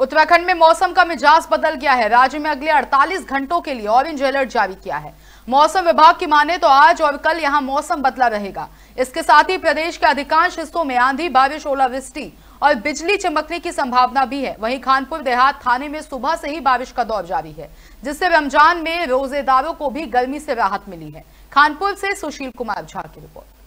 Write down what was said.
उत्तराखंड में मौसम का मिजाज बदल गया है राज्य में अगले 48 घंटों के लिए ऑरेंज अलर्ट जारी किया है मौसम विभाग की माने तो आज और कल यहां मौसम बदला रहेगा इसके साथ ही प्रदेश के अधिकांश हिस्सों में आंधी बारिश ओलावृष्टि और बिजली चमकने की संभावना भी है वहीं खानपुर देहात थाने में सुबह से ही बारिश का दौर जारी है जिससे रमजान में रोजेदारों को भी गर्मी से राहत मिली है खानपुर से सुशील कुमार झा की रिपोर्ट